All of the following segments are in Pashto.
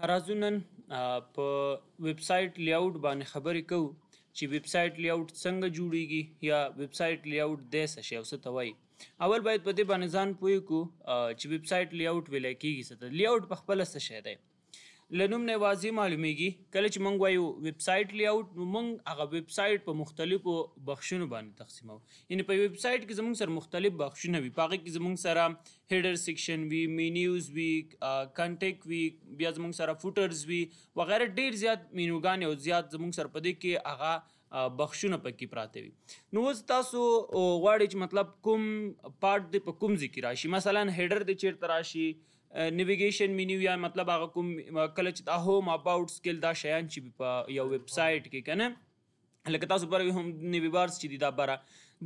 خرازونن په ویب سټ لی اوټ باندې خبرې کوو چې ویب سټ لی اوټ څنګه جوړیږي یا ویب سټ لی اوټ د څه شی او څه توای اول باید په دې باندې ځان پوه کو چې ویب سټ لی اوټ ویل کیږي څه لی اوټ په خپل څه شی دی لنوم نه واضح معلومیږي کله چې مونږ وایو ویب سټ لی اوټ مونږ هغه ویب سټ په مختلفو بخښونو باندې تقسیمو یعنی په ویب سټ کې زمونږ سره مختلف بخښونه وي پاګه کې زمونږ سره هډر سیکشن وی مینیوز وی کانټیکټ وی بیا زمونږ سره فوټرز وی وغیرہ ډیر زیات مینوګان او زیات زمونږ سره پدې کې هغه بخښونه پکې پراته وي نو اوس تاسو غواړئ چې مطلب کوم پارت دی په کوم ځای کې راشي مثلا هډر دی چیرته راشي نیویګیشن مینیو یا مطلب هغه کوم کله چې دا هوم اباوټ سکل دا شیان چې په یو ویب سټ کې کنه لکه تاسو پر هم نیوی بارس چې دی دا بره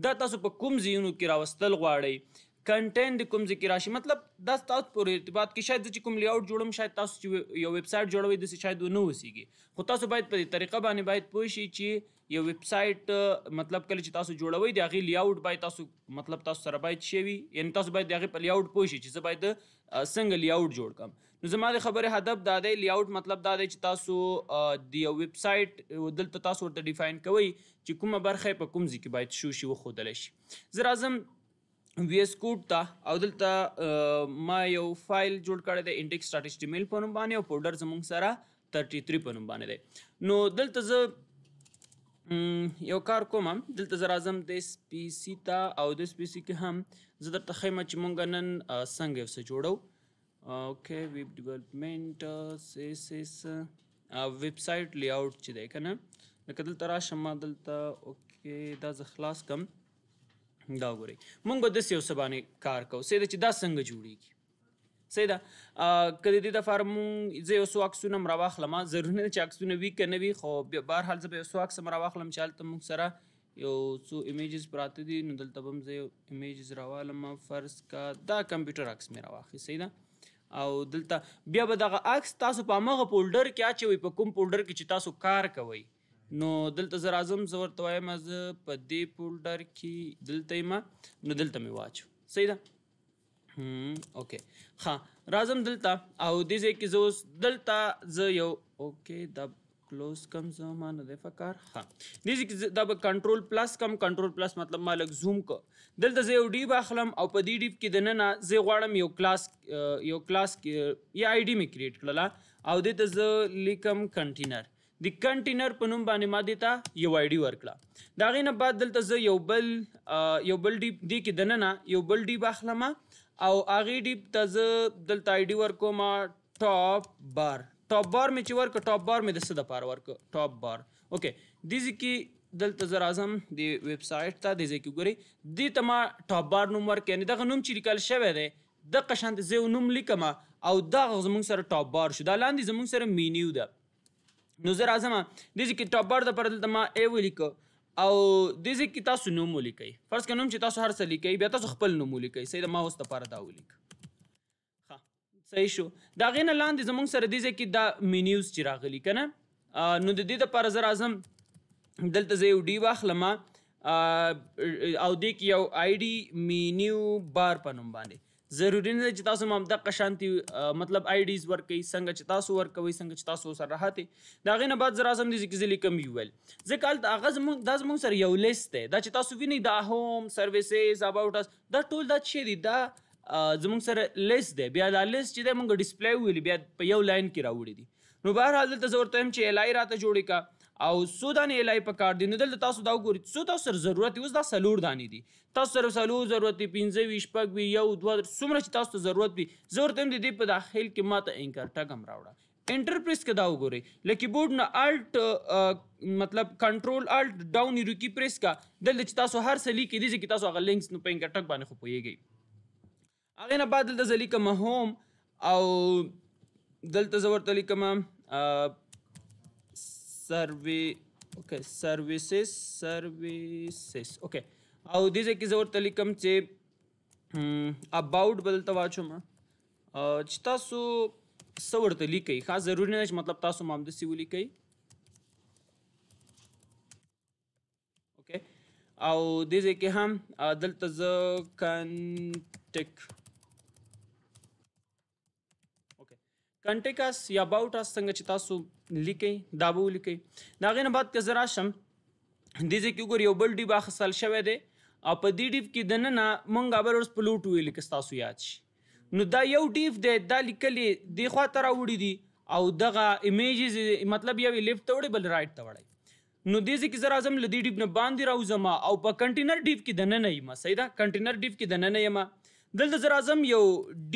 دا تاسو په کوم ځایونو کې راوستل غواړئ کنټینټ کوم ذکر راشي مطلب دا تاسو پورې ارتباط کې شاید چې کوم لیاوټ جوړم شاید تاسو یو ویب سټ جوړوي د شاید ونه وسیږي خو تاسو باید په طریقه باندې باید پوه شئ چې یو ویب سټ مطلب کله چې تاسو جوړوي د هغه لی اوټ باید تاسو مطلب تاسو سره باید شي وي یعنی تاسو باید د هغه په لی اوټ پوه شئ چې زه باید څنګه لی اوټ جوړ کړم نو زما د خبره هدف دا دی لی اوټ مطلب دا دی چې تاسو د یو ویب سټ دلته تاسو ورته ډیفاین کوئ چې کومه برخه په کوم ځای کې باید شو شي وخودل شي زه راځم وی اس کوډ ته او دلته ما یو فایل جوړ کړی دی انډیکس ډاټ ایچ ټی ایم ایل په نوم باندې او فولډر زموږ سره 33 په نوم باندې دی نو دلته زه Mm, یو کار کوم دلته زه راځم دې سپیسي ته او دې سپیسي کې هم زه درته ښیم چې مونږ نن څنګه یو څه جوړو اوکې ویب ډیولپمنټ سیس سیس ویب سایټ لی آؤټ چې دی که نه لکه دلته راشم ما دلته اوکې دا زه خلاص کم دا وګورئ مونږ به داسې یو څه باندې کار کوو سې ده چې دا څنګه جوړیږي صحیح ده کله دې د فارم زه یو سو عکسونه مرا واخلم ضروري نه چې عکسونه وی کنه وی خو به بهر حال زه یو سو عکس مرا واخلم چې تل موږ سره یو څو ایمیجز پراته دي نو دلته هم زه یو ایمیجز راوالم فرض کا دا کمپیوټر عکس مې راواخی صحیح ده او دلته بیا به دغه عکس تاسو په مغه فولډر کې اچوي په کوم فولډر کې چې تاسو کار کوي نو دلته زر اعظم زور توای مزه په دې فولډر کې دلته ما نو دلته می واچو صحیح ده اوکې ها راځم دلته او دې ځای کې زه اوس دلته زه یو اوکې دا کلوز کم زما نه دی فکر ها دې ځای کې دا به کنټرول پلس کم کنټرول پلس مطلب ما لږ زوم کو دلته زه یو ډیب اخلم او په دې ډیب کې د ننه زه غواړم یو کلاس یو کلاس یا آی ډي می کریټ کړله او دې ته زه لیکم کنټینر د کنټینر په نوم باندې ما دیتا یو آی ډي ورکړه دا غینه بعد دلته زه یو بل یو بل ډیپ دی کې دننه یو بل ډیپ اخلم او هغه ډیپ ته زه دلته آی ډی ورکوم ټاپ بار ټاپ بار مې چې ورک ټاپ بار مې د څه د پاره ورک ټاپ بار اوکے دیزی کې دلته زر اعظم دی ویب سټ ته دیزی کې ګوري دی ته ما ټاپ بار نوم ورک یعنی دغه نوم چې لیکل شوی دی د قشنت زه نوم لیکم او دا زمونږ سره ټاپ بار شو دا لاندې زمونږ سره مینیو ده نو زه راځم د دې کې ټاپ بار د پر دلته ما ای ولیکو او دې ځکه کې تاسو نوم ولیکئ فرض کړئ نوم چې تاسو هر څه لیکئ بیا تاسو خپل نوم ولیکئ صحیح د ما اوس لپاره دا ولیک ښه صحیح شو دا غینه لاندې زمونږ سره دې ځکه کې دا مینیوز چې راغلي کنه نو د دې لپاره زر اعظم دلته زه یو ډی واخلم او دې کې یو آی ډی مینیو بار په نوم باندې ضروری نه چې تاسو هم د قشانتي مطلب آی ډیز ورکي څنګه چې تاسو ورکوي څنګه چې تاسو سره راهته دا غینه بعد زرا سم دي چې ځلې کم ویل ځکه الته اغاز مونږ داس مونږ سره یو لیست ده دا چې تاسو ویني دا هوم سرویسز اباوت اس دا ټول دا چې دي دا زمونږ سره لیست ده بیا دا لیست چې مونږ ډیسپلی ویل بیا په یو لاین کې راوړي دي نو بهر حال ته زورته هم چې الای راته جوړی کا او سو دانې الای په کار دي نو دلته تاسو دا وګورئ سو تاسو سره ضرورت اوس دا سلور دانې دي تاسو سره سلور ضرورت دي 15 وی شپږ وی یو دوه څومره چې تاسو ضرورت دي ضرورت هم دي په داخل کې ماته انکر ټکم راوړه انټر پریس کې دا وګورئ له کیبورډ نه الټ مطلب کنټرول الټ ډاون یو کی پریس کا دلته چې تاسو هر سلی کې دي چې تاسو هغه لینکس نو په انکر ټک باندې خو پويږئ هغه نه بعد دلته زلی کوم هوم او دلته زور تلی کوم survey okay services services okay او دې ځکه زور تل کوم چې اباوت بدلته واچوم چې تاسو سور ته لیکي خاص ضروری نه چې مطلب تاسو مام د سی ولیکي اوکې او دې ځکه هم دلته ز کانټیک اوکې کانټیک اس یا اباوت اس څنګه چې تاسو لیکي دا به ولیکي د هغې نه بعد که زه راشم دې ځای کې وګورئ یو بل ډیب اخیستل شوی دی او په دې ډیب کې دننه موږ بل ورځ په لوټ ویلي که ستاسو یاد شي نو دا یو ډیف دی دا لیکلې دې خوا ته راوړي دي او دغه ایمیجز مطلب یو لیفټ ته وړي بل رائټ ته وړي نو دې ځکه زه راځم لدی ډیپ نه باندې راوځم او په کنټینر ډیپ کې دنه نه یم صحیح ده کنټینر ډیپ کې دنه نه یم دلته زه راځم یو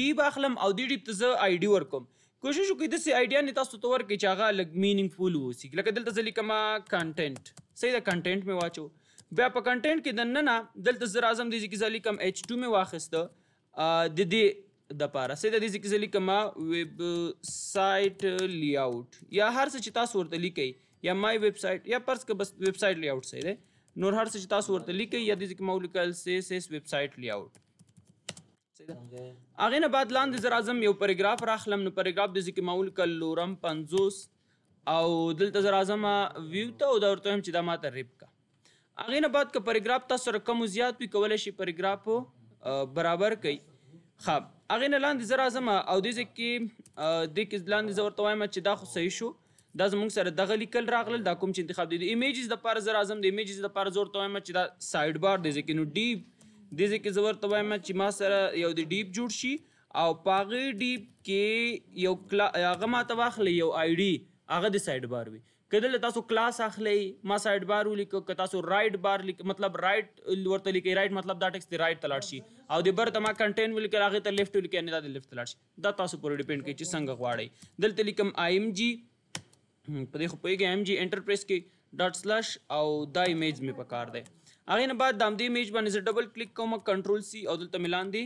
ډیپ اخلم او دې ډیپ ته زه آی ډی ورکوم کوشش وکړئ داسې آیډیانې تاسو ته ورکړئ چې هغه لږ مینینګفول واوسي لکه دلته زه لیکمه کنټینټ صحیح ده کنټینټ مې واچو بیا په کنټینټ کې د نن نه دلته زه راځم دې ځکه زه لیکم ایچ ټو مې واخیسته د دې دپاره صحیح ده دې ځکه زه لیکمه ویب سایټ لی آوټ یا هر څه چې تاسو ورته لیکئ یا مای ویب سایټ یا پرس که بس ویب سایټ لی آوټ صحیح دی نور هر څه چې تاسو ورته لیکئ یا دې ځکه ما ولیکل سیس ویب سایټ لی آوټ ده اغه نه بعد لاندې زر اعظم یو پیراګراف راخلم نو پیراګراف د ځکه معمول کل لورم 50 او دلته زر اعظم ویو ته او دا ورته هم چې دا ماته ریپ کا اغه نه بعد ک پیراګراف تاسو رقم زیات وی کولای شي پیراګراف برابر کړئ خب اغه نه لاندې زر اعظم او د ځکه د کې لاندې زور توایم چې دا خو صحیح شو دا زموږ سره دغه لیکل راغلل دا کوم چې انتخاب دي د ایمیجز د پر زر اعظم د ایمیجز د پر زور توایم چې دا سایډ بار دی ځکه نو ډیپ دې ځکه زه ورته وایم چې ما سره یو د ډیپ جوړ شي او پاغه ډیپ کې یو کلا هغه ما ته واخلې یو آی ډی هغه د سایډ بار وي کله تاسو کلاس اخلې ما سایډ بار ولیکو که تاسو رائټ بار لیک مطلب رائټ ورته لیکي رائټ مطلب دا ټیکس دی رائټ تلاړ شي او د بر تما کنټین ولیکي هغه ته لیفټ ولیکي نه دا د لیفټ تلاړ شي دا تاسو پر ډیپند کوي چې څنګه غواړئ دلته لیکم آی ایم جی په دې خو پوهیږئ ایم جی انټرپریس کې ډاټ سلاش او دا ایمیج مې پکار دی هغه نه بعد د همدې میج باندې زه ډبل کلیک کوم کنټرول سی او دلته ملان دی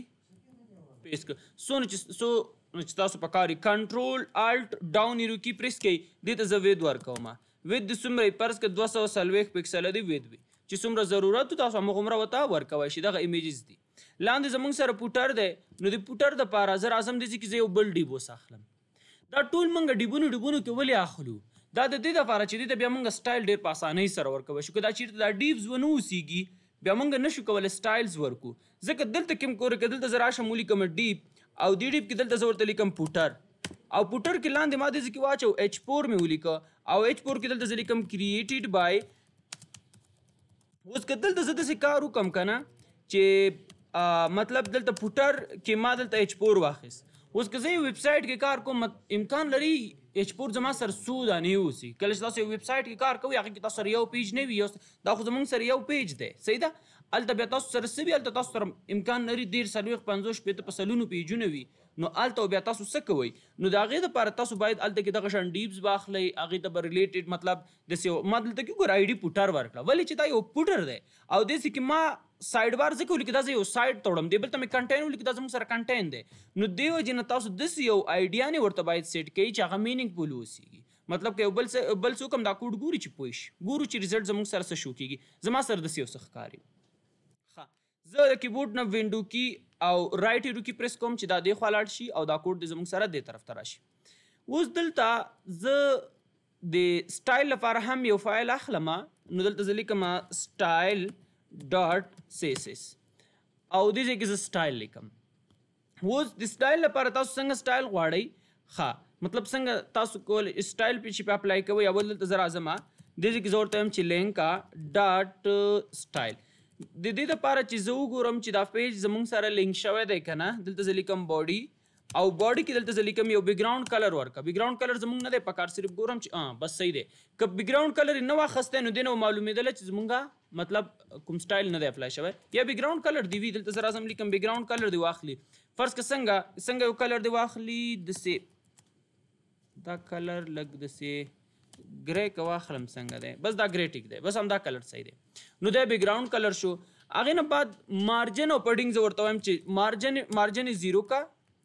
پیس ک سو نه سو چې تاسو په کاری کنټرول الټ ډاون یرو کی پریس کړئ دې ته زه وید ورکوم وید څومره پرس ک 240 پکسل دی وید وی چې څومره ضرورت تاسو همغومره وتا ورکوي شي دغه ایمیجز دي لاندې زمونږ سره پوټر دی نو د پوټر د پاره زر اعظم دي چې یو بل ډیبو ساخلم دا ټول منګه ډیبونو ډیبونو کې ولې اخلو دا د دې لپاره چې دې ته بیا موږ سټایل ډیر په اسانۍ سره ورکوو شو که دا چیرته دا ډیپز ونه اوسیږي بیا موږ نشو کولی سټایلز ورکو ځکه دلته کوم کوره کې دلته زه راشم ولیکم ډیپ او دی ډیپ کې دلته زه ورته لیکم پوټر او پوټر کې لاندې ما دې ځکه واچو ایچ فور مې ولیکه او ایچ فور کې دلته زه لیکم کریېټډ بای اوس که دلته زه داسې کار وکړم که نه چې مطلب دلته پوټر کې ما دلته ایچ فور واخیست اوس که زه یو ویب سټ کې کار کوم امکان لري اچ پور زما سر سو دا نه اوسي کله چې تاسو یو ویب سټ کې کار کوئ هغه کې تاسو سره یو پیج نه وي دا خو زمونږ سره یو پیج دی صحیح ده الته بیا تاسو سره سبي الته تاسو سره امکان لري ډیر سلويخ 50 پته په سلونو پیجونه وي نو الته بیا تاسو څه کوئ نو دا غي د پر تاسو باید الته کې دغه شان ډیپس باخلې هغه ته ریلیټډ مطلب د سیو مطلب ته کې ګور آی ډی پټر ورکړه ولی چې دا یو پټر دی او د سې کې ما سایډ بار ځکه ولیکي دا زه یو سایډ ته وړم دی بل ته مې کنټین ولیکي دا زموږ سره کنټین دی نو دې وجې نه تاسو داسې یو آیډیانې ورته باید سیټ کوي چې هغه مینینګفل واوسېږي مطلب که یو بل بل څوک هم دا کوډ ګوري چې پوه شي ګورو چې رزلټ زموږ سره څه شو کېږي زما سره داسې یو څه ښکاري ښه زه د کیبورډ نه وینډو کې او رایټ ایرو کې پریس کوم چې دا دې خوا لاړ شي او دا کوډ دې زموږ سره دې طرف ته راشي اوس دلته زه د سټایل لپاره هم یو فایل اخلم نو دلته زه لیکم سټایل dot css او دې ځای کې سټایل لیکم اوس د سټایل لپاره تاسو څنګه سټایل غواړئ ها مطلب څنګه تاسو کول سټایل په شي په اپلای کوئ اول ته زرا ازما د دې کې ضرورت هم چې لینکا ډاټ سټایل د دې لپاره چې زه وګورم چې دا پیج زمونږ سره لینک شوی دی کنه دلته زه لیکم باډي او باډي کې دلته ځلې کوم یو بیک ګراوند کلر ورکا بیک ګراوند کلر زمونږ نه دی پکار صرف ګورم چې بس صحیح دی که بیک ګراوند کلر نه واخسته نو دینه معلومېدل چې زمونږه مطلب کوم سټایل نه دی اپلای شوی یا بیک ګراوند کلر دی وی دلته زرا زم لیکم بیک ګراوند کلر دی واخلي فرض که څنګه څنګه یو کلر دی واخلي د سي دا کلر لګ د سي ګری که واخلم څنګه دی بس دا ګری ټیک دی بس همدا کلر صحیح دی نو دا بیک ګراوند کلر شو هغه نه بعد مارجن او پډینګ زه ورته وایم چې مارجن مارجن 0 کا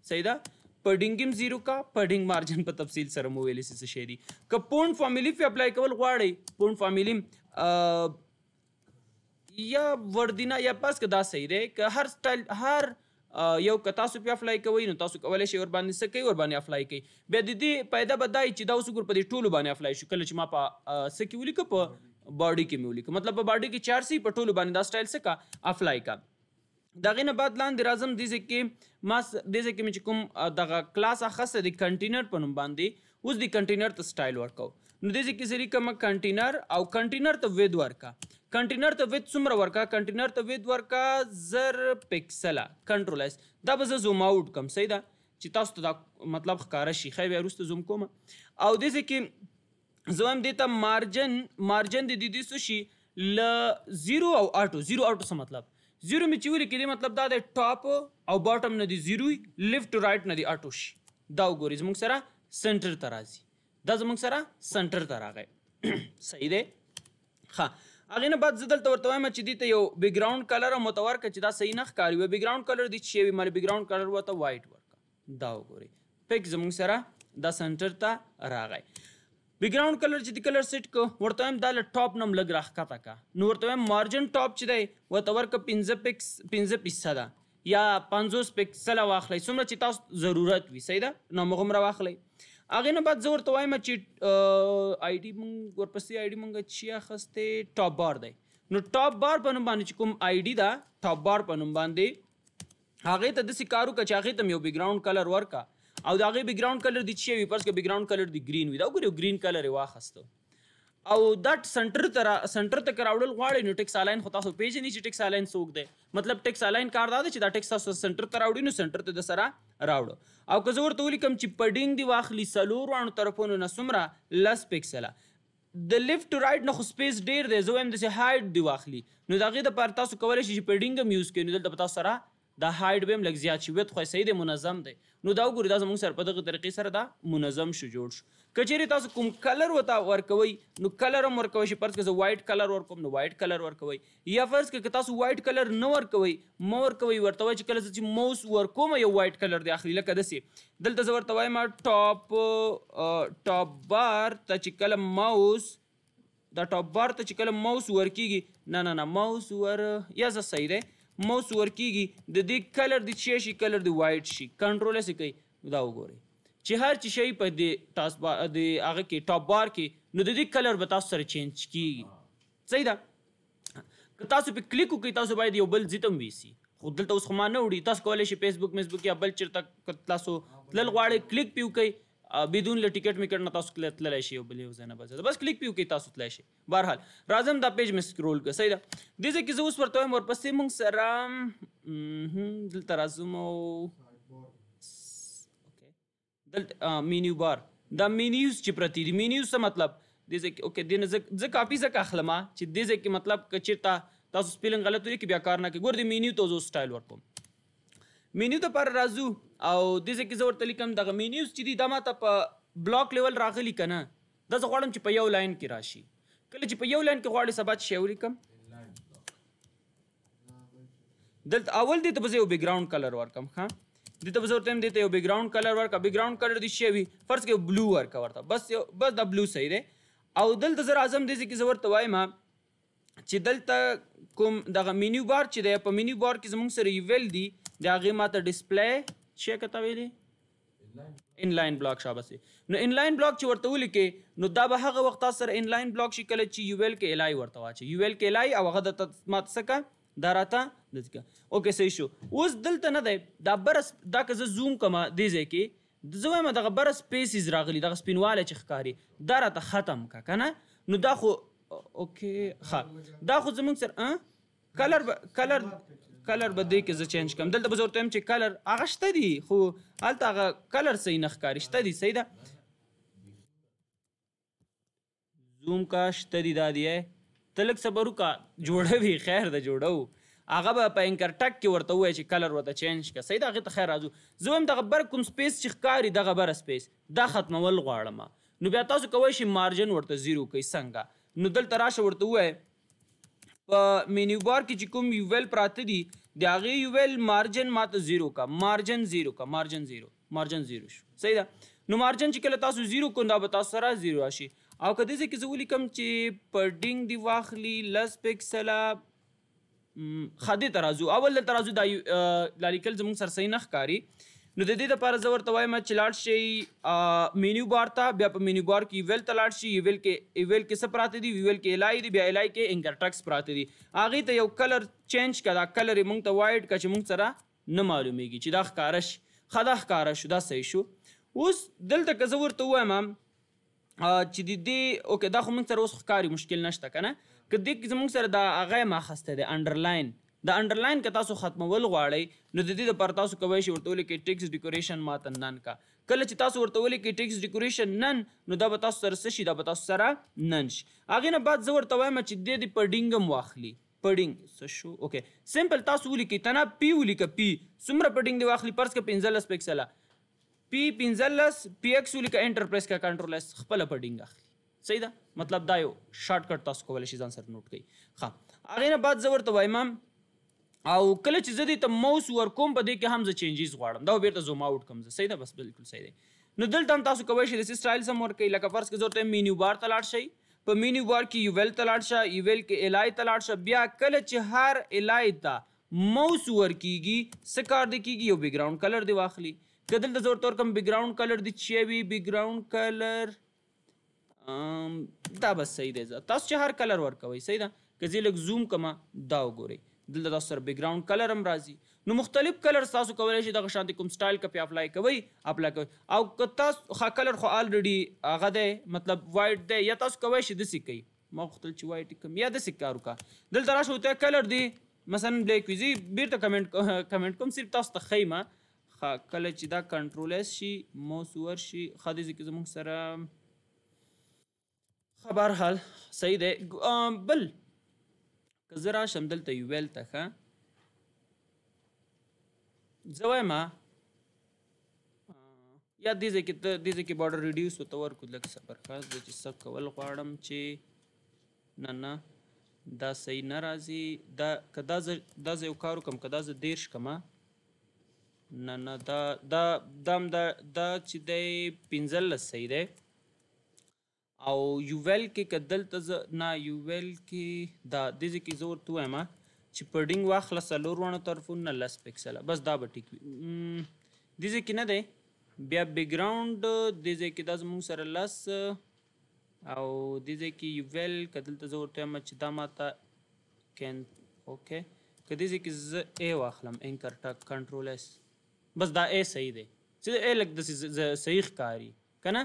صحیح ده په ډینګم زیرو کا په ډینګ مارجن په تفصیل سره مو ویلې څه شی دي که پوند فاميلي فی اپلای کول غواړي پوند فاميلي یا وردینا یا پاس که دا صحیح دی که هر سټایل هر یو که تاسو په اپلای کوئ نو تاسو کولای شئ ور باندې څه کوي ور باندې اپلای کوي بیا د دې پیدا بدای چې دا اوس ګور په دې ټولو باندې اپلای شو کله چې ما په سکی ولیکه په باډي کې مې ولیکه مطلب په باډي کې 4 سی په ټولو باندې دا سټایل څه کا اپلای کا دغه نه بعد لاندې راځم د دې کې ما د دې کې چې کوم دغه کلاس اخسته د کنټینر په نوم باندې اوس د کنټینر ته سټایل ورکاو نو د دې کې سری کوم کنټینر او کنټینر ته وید ورکا کنټینر ته وید څومره ورکا کنټینر ته وید ورکا زر پکسلا کنټرول اس دا به زوم اوټ کم صحیح ده چې تاسو ته دا مطلب ښکارا شي خې بیا وروسته زوم کوم او د دې کې زوم دیتا مارجن مارجن د دې د سوشي ل 0 او 8 0 8 څه مطلب زیرو می چې ولیکي دې مطلب دا دی ټاپ او باټم نه دی زیرو لیفټ ټو رائټ نه دی اټو شي دا وګورئ زموږ سره سنټر ته راځي دا زموږ سره سنټر ته راغی صحیح دی ښه هغې نه بعد زه دلته ورته وایم چې دې ته یو بیکګراوند کلر او متور کړه چې دا صحیح نه ښکاري وایي بیکګراوند کلر دې چې وي مله بیکګراوند کلر ورته وایټ ورکړه دا وګورئ پک زموږ سره دا سنټر ته راغی بیکګراوند کلر چې دی کلر سیټ کو ورته هم دا له ټاپ نم لګ راخته کا نو ورته هم مارجن ټاپ چې دی ورته ورک 15 پکس 15 پیسه ده یا 50 پکسل واخلې څومره چې تاسو ضرورت وي صحیح ده نو مغم را واخلې اغه نه بعد زور توایم چې آی ډی مونږ ورپسې آی ډی مونږ چی اخسته ټاپ بار دی نو ټاپ بار په نوم باندې کوم آی ډی دا ټاپ بار په نوم باندې هغه ته د سکارو کچاغه تم یو بیک گراوند کلر ورکا او دا غي بیکګراوند کلر د چي وي پرس کې بیکګراوند کلر دی گرین وي دا ګوري گرین کلر واخسته او دا سنټر تر سنټر ته کراوډل غواړي نو ټیکس الاین خو تاسو پیج نه چې ټیکس الاین څوک دی مطلب ټیکس الاین کار دا چې دا ټیکس تاسو سنټر ته راوړي نو سنټر ته د سره راوړو او که زور ته ولیکم چې پډینګ دی واخلي سلور وانو طرفونو نه سمره لس پکسلا د لیفټ ټو رائټ نه خو سپیس ډیر دی زه هم د سه هایډ دی واخلي نو دا غي د پر تاسو کولای شي چې پډینګ هم یوز کړئ نو دلته تاسو سره دا هایډ به هم لږ زیات شي ویت خو صحیح دی منظم دی نو دا وګورئ دا زموږ سره په دغه طریقې سره دا منظم شو جوړ شو کچېرې تاسو کوم کلر وتا ورکوي نو کلر هم ورکوي شي پرځ که زه وایټ کلر ورکوم نو وایټ کلر ورکوي یا فرض که تاسو وایټ کلر نه ورکوي مو ورکوي ورته وایي چې کله زه چې موس ورکوم یو وایټ کلر دی اخلي لکه داسې دلته زه ورته وایم ټاپ ټاپ بار ته چې کله ماوس دا ټاپ بار ته چې کله ماوس ورکیږي نه نه نه ماوس ور یا زه صحیح دی موس ورکیږي د دې کلر د چی شي کلر د وایټ شي کنټرول سه کوي دا وګورئ چې هر چی شي په دې تاس با د هغه کې ټاپ بار کې نو د دې کلر به تاسو سره چینج کیږي صحیح ده که تاسو په کلیک وکړئ تاسو باید یو بل زیتم ویسی خو دلته اوس خو ما نه وړي تاسو کولی شئ فیسبوک میسبوک یا بل چیرته تاسو تلل غواړئ کلیک پې وکړئ بدون له ټیکټ میکټ نه تاسو کله تللی شي او بل یو ځای نه بس بس کلیک پیو کې تاسو تللی شي بهرحال راځم دا پیج مې سکرول کړه صحیح ده دې ځای کې زه اوس ورته وایم ورپسې موږ سره دلته راځم او اوکې دلته مینیو بار دا مینیوز چې پرتی دي مینیوز څه مطلب دې ځای کې اوکې دې زه کاپي زه اخلم چې دې ځای کې مطلب کچیر تا تاسو سپیلنګ غلط وي کې بیا کار نه کې ګور دې مینیو ته زه سټایل ورکوم مینیو ته پر راځو او د دې کې زور تلیکم دغه مینیوز چې دی دما ته په بلاک لیول راغلی کنه دا زه غواړم چې په یو لاین کې راشي کله چې په یو لاین کې غواړې سبا شی ولیکم دلته اول دی ته به یو بیک ګراوند کلر ورکم ها دته به ضرورت هم دته یو بیک ګراوند کلر ورکا بیک ګراوند کلر دي شی وی فرض کې بلو ورکا ورته بس یو بس دا بلو صحیح دی او دلته زر اعظم دي چې ضرورت وای ما چې دلته کوم دغه مینیو بار چې دی په مینیو بار کې زموږ سره یو ویل دی د هغې ماته ډسپلی شی که ته ویلي انلاین بلاک شاباسې نو انلاین بلاک چې ورته ولیکې نو دا به هغه وخت تاسو سره انلاین بلاک شي کله چې یو ایل کې الای ورته واچي یو ایل کې الای او هغه د مات سکه دا راته دځکه اوکې صحیح شو اوس دلته نه دی دا برس دا که زه زوم کوم دې ځای کې زه وایم دغه بره سپیسیز راغلي دغه سپینوالی چې ښکاري دا راته ختم کا که نه نو دا خو اوکې ښه دا خو زمونږ سره کلر کلر کلر به دې کې زه چینج کوم دلته به زه ورته چې کلر هغه شته دي خو هلته هغه کلر صحیح نه ښکاري شته دي صحیح ده زوم کا شته دي دا دی تلک صبرو کا جوړوي خیر د جوړو هغه به په انکر ټک کې ورته وای چې کلر ورته چینج کړه صحیح ده هغې ته خیر راځو زه هم دغه بر کوم سپیس چې ښکاري دغه بره سپیس دا ختمول غواړم نو بیا تاسو کوی شئ مارجن ورته زیرو کوئ څنګه نو دلته راشه ورته ووایه په مینیو بار کې چې کوم یوول پراته دي د هغه یوول مارجن ماته 0 کا مارجن 0 کا مارجن 0 مارجن 0 شو صحیح ده نو مارجن چې کله تاسو 0 کو دا به تاسو سره 0 راشي او کدی څه کې زولي کم چې پډینګ دی واخلی لس پکسل خادي ترازو اول ترازو د لالیکل زمون سر صحیح نه ښکاری نو د دې لپاره زه ورته وایم چې لاړ شي مینیو بار ته بیا په مینیو بار کې ویل ته لاړ شي ویل کې ویل کې څه پراته دي ویل کې الای دي بیا الای کې انکر ټکس پراته دي هغه ته یو کلر چینج کړه کلر یې مونږ ته وایډ کړه چې مونږ سره نه معلومیږي چې دا ښکاره شي خدا ښکاره شو دا صحیح شو اوس دلته که زه ورته وایم چې د دې اوکې دا خو مونږ سره اوس ښکاری مشکل نشته کنه که دې زمونږ سره دا هغه ما خسته دی انډرلاین د انډرلاین که تاسو ختمول غواړئ نو د دې لپاره تاسو کوی شئ ورته ولیکئ ټیکس ډیکوریشن ماته نن کا کله چې تاسو ورته ولیکئ ټیکس ډیکوریشن نن نو دا به تاسو سره څه شي دا به تاسو سره نن شي هغې نه بعد زه ورته وایم چې دې دې په ډینګ هم واخلي پډینګ څه شو اوکې سمپل تاسو ولیکئ تنه پی ولیکه پی څومره پډینګ دی واخلي پرس کې پنځلس پکسله پی پنځلس پی ایکس ولیکه انټر پریس کا کنټرول اس خپله پډینګ اخلي صحیح ده مطلب دا یو شارټ کټ تاسو کولی شئ ځان سره نوټ کړئ ښه هغې نه بعد زه ورته وایم او کله چې زه دې ته موس ورکوم په دې کې هم زه چینجز غواړم دا بیرته زوم آوټ کوم زه صحیح ده بس بالکل صحیح دی نو دلته هم تاسو کوی شئ د سټایل سم ورکوئ لکه فرض کې ضرورت مینیو بار ته لاړ شئ په مینیو بار کې یو ویل ته لاړ شه یو ویل کې الای ته لاړ شه بیا کله چې هر الای ته موس ورکیږي څه کار دې کیږي یو بیک ګراوند کلر دې واخلي که دلته زه ورته ورکړم بیک ګراوند کلر دې چې وي بیک ګراوند کلر دا بس صحیح دی تاسو چې هر کلر ورکوئ صحیح ده که زه لږ زوم کما دا وګورئ دلته تاسو سره بیک گراوند کلر هم راځي نو مختلف کلر تاسو کولای شئ دغه شانتي کوم سټایل کې اپلای کوي اپلای کوي او که تاسو ښه کلر خو الریډي هغه دی مطلب وایټ دی یا تاسو کولی شئ داسې کوي ما غوښتل چې وایټ کم یا داسې کار وکړه دلته راشه ته کلر دی مثلا بلیک ویزي بیرته کمنټ کمنټ کوم صرف تاسو ته خیمه کله چې دا کنټرول اس شي موس ور شي خدای دې زموږ سره خبر حال صحیح دی بل که زه راشم دلته یویل ته ښه زه وایم یا دې ځای کې ته دې ځای کې بارډر ریډیوس ورته ورکړو لږ صبر ښه زه چې څه کول غواړم چې نه نه دا صحیح نه راځي دا که دا زه دا زه یو کار وکړم که دا زه دېرش کړمه نه نه دا دا دا دا چې دی پنځلس صحیح دی او یوویل کې کدل ته نه یوویل کې دا د دې کې زور تو ما چې په ډینګ واخله څلور ونه طرفونه لس پکسله بس دا به ټیک وي د دې کې نه دی بیا بیک ګراوند د دې کې دا زموږ سره لس او د دې کې یوویل کدل ته زور تو ما چې دا ماته کین اوکے کدی ځکه ز ا واخلم انکر ټک کنټرول اس بس دا ا صحیح دی چې ا لګ د صحیح کاری کنه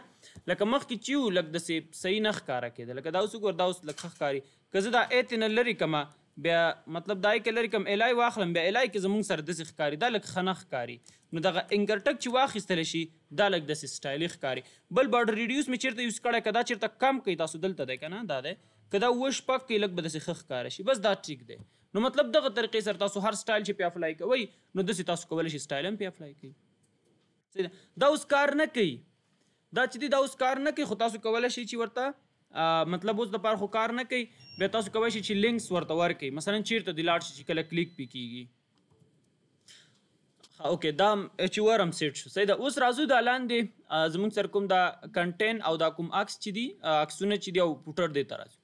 لکه مخ کې چیو لک د صحیح نخ کارا کېده لکه دا اوس ګور دا اوس لک خکاری کزه دا ایت نه لري کما بیا مطلب دای کې لري کم الای واخلم بیا الای کې زمون سره د سخ کاری دا لک خنخ کاری نو دغه انګر ټک چې واخیستل شي دا لک د سټایلخ کاری بل بارډر ریډیوس می چیرته یوز کړه کدا چیرته کم کوي تاسو دلته ده کنه دا ده کدا وش پک کې لک بد سخ کار شي بس دا ټیک ده نو مطلب دغه طریقې سره تاسو هر سټایل چې پی افلای کوي نو د تاسو کولای شي سټایل هم پی افلای کوي دا اوس کار نه کوي دا چې دا اوس کار نه کوي خو تاسو کولای شئ چې ورته مطلب اوس د پاره خو کار نه کوي بیا تاسو کولای شئ چې لینکس ورته ورکړئ مثلا چیرته د لاړ شي چې کله کلیک پې کیږي اوکې دا چې ورم سیټ شو صحیح ده اوس راځو دا لاندې زمونږ سر کوم دا کنټین او دا کوم عکس چې دي عکسونه چې دي او پوټر دی ته راځو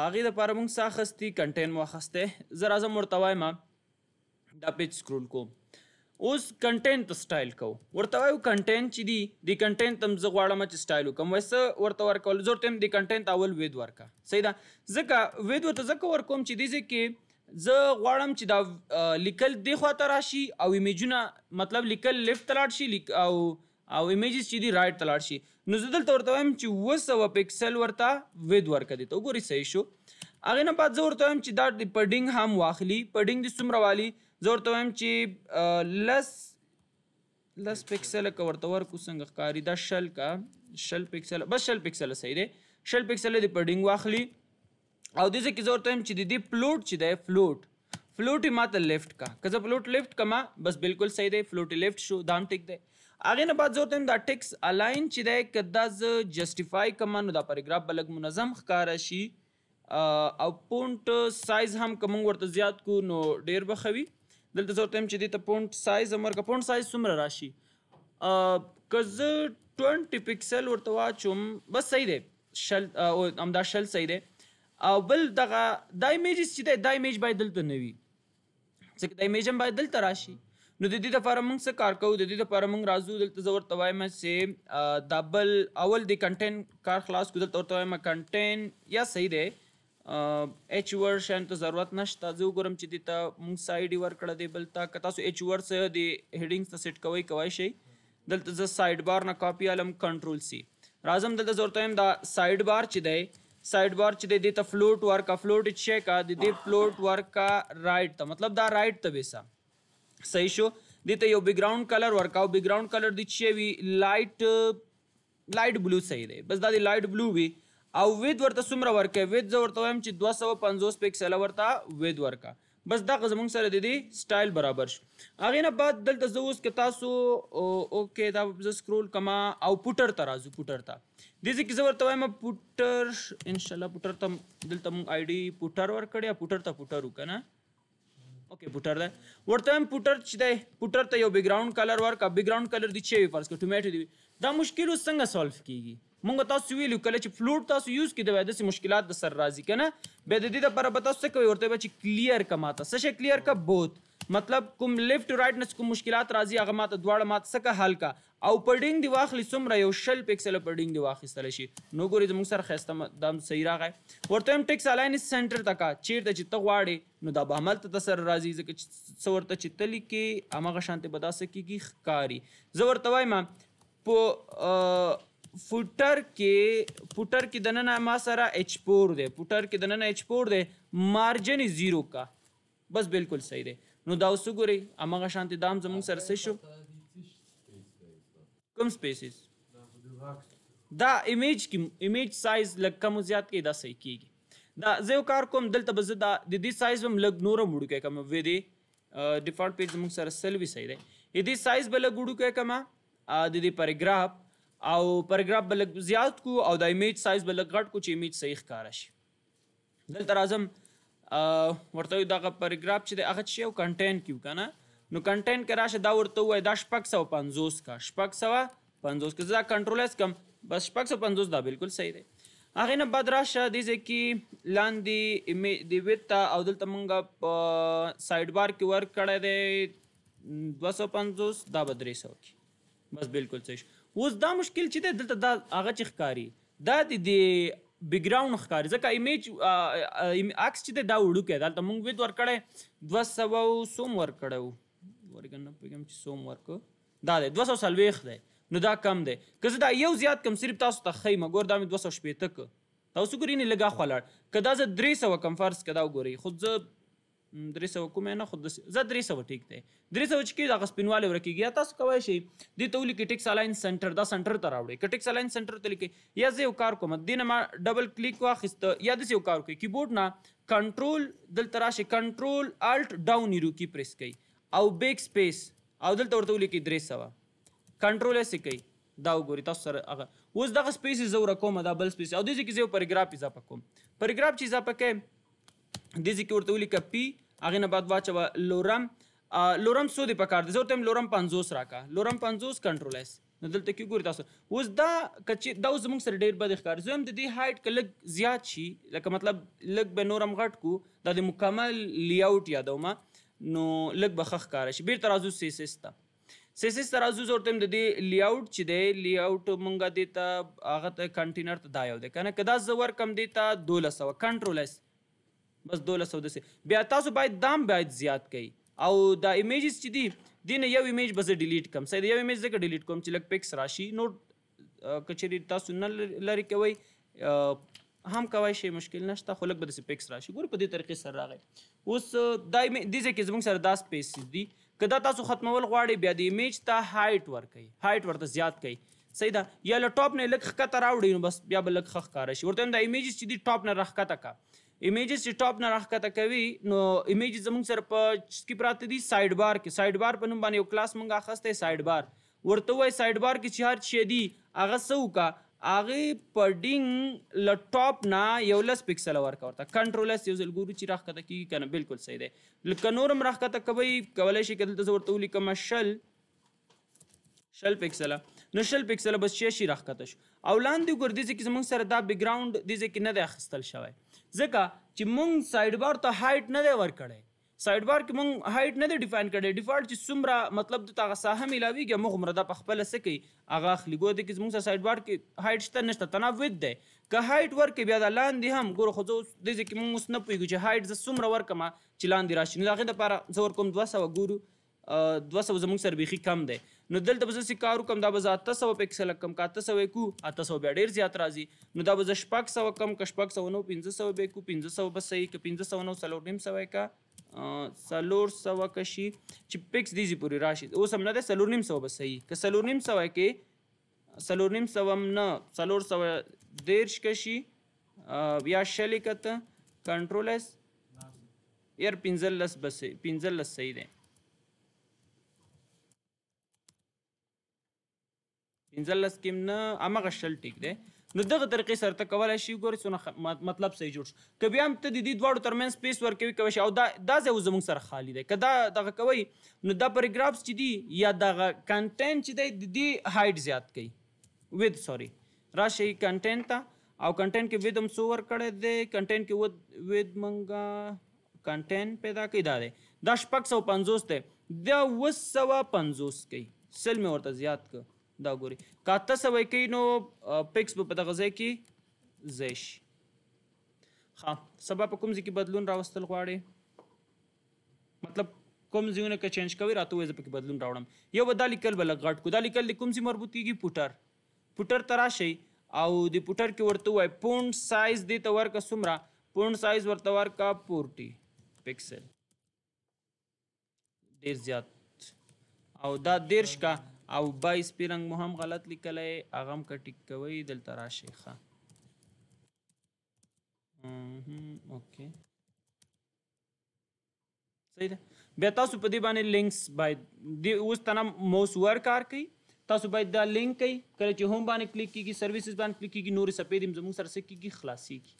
هغه د پاره مونږ ساخستی کنټین مو اخسته زرا زم مرتوای ما دا پیج سکرول کوم اوس کنټینټ سټایل کو ورته وایو کنټینټ چې دی د کنټینټ تم زه غواړم چې سټایل وکم وس ورته ورکول زور تم د کنټینټ اول وید ورکا صحیح ده ځکه وید ورته ځکه ورکوم چې دی ځکه زه غواړم چې دا لیکل دی خوا ته راشي او ایمیجونه مطلب لیکل لیفت تلاړ شي او او ایمیجز چې دی رائټ تلاړ شي نو زه دلته ورته وایم چې 200 پکسل ورته وید ورکړه دي ته وګوري صحیح شو هغه نه بعد زه ورته وایم چې دا پډینګ هم واخلي پډینګ د څومره والی زه ورته وایم چې لس لس پکسل که ورته ورکو څنګه ښکاري دا شل کا شل پکسل بس شل پکسل صحیح دی شل پکسل د پډینګ واخلي او د دې کې زه ورته وایم چې د دې پلوټ چې دی فلوټ فلوټ ما ته لیفټ کا که زه فلوټ لیفټ کما بس بالکل صحیح دی فلوټ لیفټ شو دام ټیک دی هغه نه بعد زه دا ټیکس الاین چې دی کدا ز جسټیفای کما نو دا پیراګراف بلګ منظم ښکارا شي او پونټ سایز هم کوم ورته زیات کو نو ډیر بخوي دلته زه ورته چې دې ته پونټ سایز هم ورکړه پونټ سایز څومره راشي که زه ټوینټي پکسل ورته واچوم بس صحیح دی شل همدا شل صحیح دی او بل دغه دا ایمیج چې دی دا ایمیج باید دلته نه وي ځکه دا ایمیج هم باید دلته راشي نو د دې لپاره موږ څه کار کوو د دې لپاره موږ راځو دلته زه ورته وایم چې دا بل اول د کنټین کار خلاص کړو دلته ورته وایم کنټین یا صحیح دی اچ ور شانته ضرورت نشته زه وګورم چې د ته مونږ سایډ ورکړه دی بل تا که تاسو اچ ور سره د هډینګز ته سیټ کوي کوي شي دلته زه سایډ بار نه کاپی علم کنټرول سی راځم دلته زورته هم دا سایډ بار چې دی سایډ بار چې دی ته فلوټ ورکا فلوټ چې کا د دې فلوټ ورکا رائټ ته مطلب دا رائټ ته وسا صحیح شو دته یو بیک گراوند کلر ورکاو بیک گراوند کلر د چې وی لایټ لایټ بلو صحیح دی بس دا د لایټ بلو وی او وید ورته څومره ورکې وید زه ورته وایم چې 250 پکسل ورته وید ورکا بس دا زمونږ سره د دې سټایل برابر شو هغه نه بعد دلته زه اوس کې تاسو اوکې دا زه سکرول کما او پوټر ته راځو پوټر ته دې ځکه زه ورته وایم پوټر ان شاء الله پوټر ته دلته مونږ آی ډي پوټر ورکړی پوټر ته پوټر وکنه اوکې پوټر ده ورته هم پوټر چې دی پوټر ته یو بیک ګراوند کلر ورکا بیک ګراوند کلر دی چې فرض کړه ټومېټو دی دا مشکل اوس څنګه سولف کیږي مونږ تاسو ویلو کله چې فلوټ تاسو یوز کړئ د داسې مشکلات د سر راځي کنه به د دې لپاره به تاسو کوي ورته به چې کلیر کماته څه شي کلیر کا بوت مطلب کوم لیفټ رائټ نس کوم مشکلات راځي هغه ماته دواړه ماته سکه حل کا او پډینګ دی واخلې څومره یو شل پکسل پډینګ دی واخیستل شي نو ګورې زموږ سره خسته دم صحیح راغی ورته هم ټیکس الاین سنټر تکا چیرته چې ته غواړې نو دا به عمل ته سر راځي ځکه څو ورته چې تلې کې هغه شانته بداسه کیږي ښکاری زه ورته وایم په فوټر کې فوټر کې د ننه ما سره H4 دی فوټر کې د ننه H4 دی مارجن 0 کا بس بالکل صحیح دی نو دا اوس وګورئ امغه شانتي دام زموږ سره څه شو کم سپیسز دا ایمیج کې ایمیج سایز لږ کم زیات کې دا صحیح کیږي دا زه یو کار کوم دلته بز دا د دې سایز هم لږ نورم وډو کې کوم وې دی ډیفالت پیج زموږ سره سلوي صحیح دی دې سایز بل وډو کې کوم د دې پیراګراف او پاراګراف بلک زیات کو او د ایمیج سایز بلک غټ کو چې ایمیج صحیح ښکارا شي دلته راځم ورته دغه پاراګراف چې د هغه شی او کنټینټ کیو کنه نو کنټینټ کې راشه دا ورته وای دا شپږ سو پنځوس کا شپږ سو پنځوس کې دا کنټرول اس کم بس شپږ سو پنځوس دا بالکل صحیح دی هغه نه بعد راشه د دې کې لاندې ایمی دی ویتا او دلته مونږه په سایډ بار کې ورک کړه دی 250 دا 300 کې بس بالکل صحیح اوس دا مشکل چې دی دلته دا هغه چې ښکاری دا د بیکګراوند ښکاری ځکه ایمیج عکس چې دی دا وړوکی دلته موږ وید ورکړی دوه سوه سوم ورکړی ورګن نه پوهېږم چې سوم ورکړو دا دی دوه سوه څلوېښت دی نو دا کم دی که زه دا یو زیات کم صرف تاسو ته ښیم ګور دا مې دوه سوه شپېته که تاسو ګورئ نه لږه خولاړ که دا زه درې سوه کم فرض که دا وګورئ خو زه درې سوه کومه نه خو زه درې سوه ټیک دی درې سوه چې کې دغه سپینوالی ورکېږي یا تاسو کولی شئ دې ته ولیکئ ټیکس الاین سنټر دا سنټر ته راوړئ که ټیکس الاین سنټر ته لیکئ یا زه یو کار کوم دې نه ما ډبل کلیک واخیسته یا داسې یو کار کوئ کیبورډ نه کنټرول دلته راشئ کنټرول الټ ډاون ایرو کی پریس کوئ او بیک سپیس او دلته ورته ولیکئ درې سوه کنټرول یې کوئ دا وګوري تاسو سره هغه اوس دغه سپیس زه ورکوم دا بل سپیس او دې کې زه یو پیراګراف اضافه کوم پیراګراف چې اضافه کوم دې ځکه ورته ولیکه پی هغه نه بعد واچو لورم لورم سو دی پکار دی زه ورته لورم 50 راکا لورم 50 کنټرول اس نو دلته کې ګورئ تاسو اوس دا کچې دا اوس موږ سره ډېر بد ښکار زه هم د دې هایټ کله زیات شي لکه مطلب لګ به نورم غټ کو دا د مکمل لی اوټ یادوم نو لګ به خخ کار شي بیرته راځو سی سیس ته سیسس ترازو زور تم د دې لی اوټ چې دی لی اوټ مونږه دیتا هغه ته کنټینر ته دایو دی کنه کدا زور کم دیتا 1200 کنټرول اس بس 1210 بیا تاسو باید دام باید زیات کړئ او دا ایمیجز چې دي دینه یو ایمیج بس ډیلیټ کم صحیح یو ایمیج زکه ډیلیټ کوم چې لک پکس راشي نو کچری تاسو نه لری کوي هم کوي شی مشکل نشته خو لک به د پکس راشي ګور په دې طریقې سره راغی اوس دای می دې ځکه زموږ سره داس پیس دي کدا تاسو ختمول غواړئ بیا د ایمیج ته هایټ ورکړئ هایټ ورته زیات کړئ صحیح ده یا له ټاپ نه لک خکته راوړي نو بس بیا به لک خخ کار شي ورته د ایمیجز چې دی ټاپ نه راخکته کا ایمیجز چې ټاپ نه راخته کوي نو ایمیجز زموږ سره په کې پراته دي ساید بار کې ساید بار په نوم باندې یو کلاس مونږه اخسته ساید بار ورته وای ساید بار کې چې هر شی دی هغه سو کا هغه پډینګ ل ټاپ نه یو لس پکسل ورک ورته کنټرول اس یو زل ګورو چې راخته کی کنه بالکل صحیح دی لکه نورم راخته کوي کولای شي کدل ته ورته لیکم شل شل پکسل نو شل پکسل بس شي شي راخته شو او لاندې ګور دي چې زمونږ سره دا بیک ګراوند دي چې نه دی اخستل شوی ځکه چې مونږ سایډ بار ته هایټ نه دی ورکړی سایډ بار کې مونږ هایټ نه دی ډیفاین کړی ډیفالت چې څومره مطلب د تاغه ساحه ملاویږي موږ مردا په خپل څه کوي هغه اخلي ګو دی چې مونږ سایډ بار کې هایټ شته نشته تناوب دی که هایټ ورکې بیا د لاندې هم ګور خو د دې کې مونږ نه پویږو چې هایټ ز څومره ورکما چې لاندې راشي نو هغه د لپاره زور کوم 200 ګورو 200 زمونږ سره بيخي کم دی نو دلته به زه کارو کم دا به زه اته سوه پکسله کم که اته سوه کو اته سوه بیا ډېر زیات راځي نو دا به زه شپږ سوه کم که شپږ سوه نو پنځه سوه به کو پنځه سوه به صحیح که پنځه سوه نو څلور نیم سوه که څلور سوه که شي چې پکس دیزي پورې راشي اوس هم نه دی څلور نیم سوه به صحیح که څلور نیم سوه کې څلور نیم سوه هم نه څلور سوه دېرش که شي یا شلې کته کنټرول اس یار پنځلس بس پنځلس صحیح دی 15 کم نه امغه شل ټیک دی نو دغه طریقې سره ته کولای شي ګورې څونه مطلب صحیح جوړ شي که بیا هم ته د دې دواړو ترمنځ سپیس ورکوي کوي شي او دا دا ځای اوس زموږ سره خالی دی که دا دغه کوي نو دا پیراګرافس چې دي یا دغه کنټینټ چې دی د دې هایټ زیات کوي ود سوري راشي کنټینټ ته او کنټینټ کې ود هم سو ورکړی دی کنټینټ کې ود ود منګه کنټینټ پیدا کوي دا دی دا شپږ سوه پنځوس دی دا اوس سوه پنځوس کوي سل مې ورته زیات کړ دا ګوري کاته سوي کوي نو پکس په دغه ځای کې ځای شي ها سبا په کوم ځای کې بدلون راوستل غواړي مطلب کوم ځایونه کې چینج کوي راته وایي په کې بدلون راوړم یو به دا لیکل بل غټ کو دا لیکل د کوم ځای مربوط کیږي پوټر پوټر تراشي او د پوټر کې ورته وایي پوند سایز دې ته ورکه سمرا پوند سایز ورته ورکه 40 پکسل ډیر زیات او دا دیرش کا او با سپی رنګ مو هم غلط لیکلی هغه هم که ټیک کوئ دلته راشئ ښه اوکې صحیح ده بیا تاسو په دې باندې لینکس باید د اوس تنه موس ور کار کوي تاسو باید دا لینک کوي کله چې هوم باندې کلیک کیږي سرویسز باندې کلیک کیږي نور سپید زموږ سره سره کیږي خلاصي کی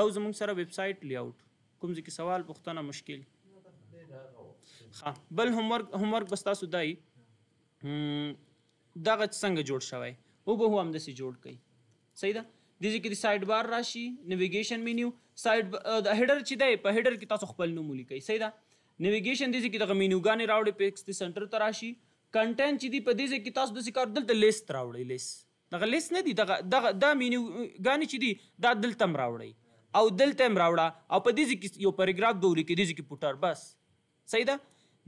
دا زموږ سره ویب سټ لی آوټ کوم ځکه سوال پوښتنه مشکل ها بل هوم ورک هوم ورک بس تاسو دای دغه څنګه جوړ شوی او به هو همداسې جوړ کړئ صحیح ده دې ځای کې د سایډ بار راشي نیویګیشن مینیو سایډ د هډر چې دی په هډر کې تاسو خپل نوم ولیکئ صحیح ده نیویګیشن دې ځای کې دغه مینیوګانې راوړي پیکس د سنټر ته راشي کنټینټ چې دی په دې ځای کې تاسو داسې کار دلته لیست راوړئ لیست دغه لیست نه دی دغه دغه دا مینیوګانې چې دي دا دلته هم راوړئ او دلته هم راوړه او په دې ځای کې یو پیراګراف به ولیکئ دې ځای کې پوټر بس صحیح ده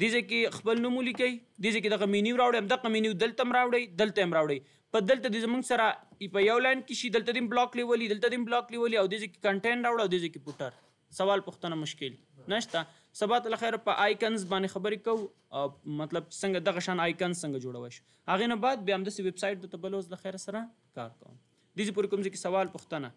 دې ځکه خپل نوم ولیکي دې ځکه دغه مینیو راوړم دغه مینیو دلته م راوړی دلته م راوړی په دلته دې زمونږ سره په یو لاین کې شي دلته دې بلاک لیولي دلته دې بلاک لیولي او دې ځکه کنټینټ راوړ او دې ځکه پټر سوال پوښتنه مشکل نشته سبا تل خیر په آیکنز باندې خبرې کو مطلب څنګه دغه شان آیکنز څنګه جوړوي شو هغه نه بعد بیا هم د ویب سټ د تبلوز د خیر سره کار کوم دې پورې کوم چې سوال پوښتنه